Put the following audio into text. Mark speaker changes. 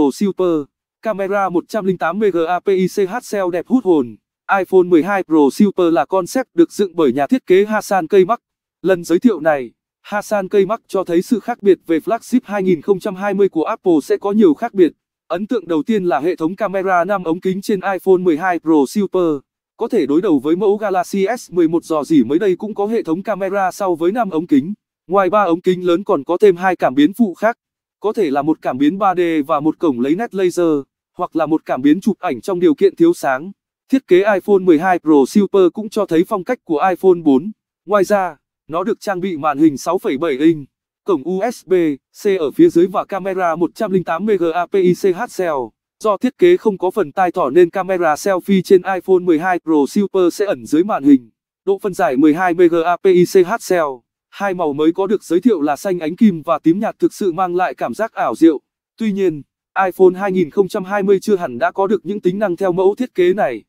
Speaker 1: Pro Super, camera 108MP API CH đẹp hút hồn. iPhone 12 Pro Super là concept được dựng bởi nhà thiết kế Hasan Kaymak. Lần giới thiệu này, Hasan Kaymak cho thấy sự khác biệt về flagship 2020 của Apple sẽ có nhiều khác biệt. Ấn tượng đầu tiên là hệ thống camera 5 ống kính trên iPhone 12 Pro Super. Có thể đối đầu với mẫu Galaxy S11 dò dỉ mới đây cũng có hệ thống camera sau với 5 ống kính. Ngoài 3 ống kính lớn còn có thêm hai cảm biến phụ khác có thể là một cảm biến 3D và một cổng lấy nét laser, hoặc là một cảm biến chụp ảnh trong điều kiện thiếu sáng. Thiết kế iPhone 12 Pro Super cũng cho thấy phong cách của iPhone 4. Ngoài ra, nó được trang bị màn hình 6,7 inch, cổng USB-C ở phía dưới và camera 108 megapixel. api Do thiết kế không có phần tai thỏ nên camera selfie trên iPhone 12 Pro Super sẽ ẩn dưới màn hình. Độ phân giải 12 megapixel. api Hai màu mới có được giới thiệu là xanh ánh kim và tím nhạt thực sự mang lại cảm giác ảo diệu. Tuy nhiên, iPhone 2020 chưa hẳn đã có được những tính năng theo mẫu thiết kế này.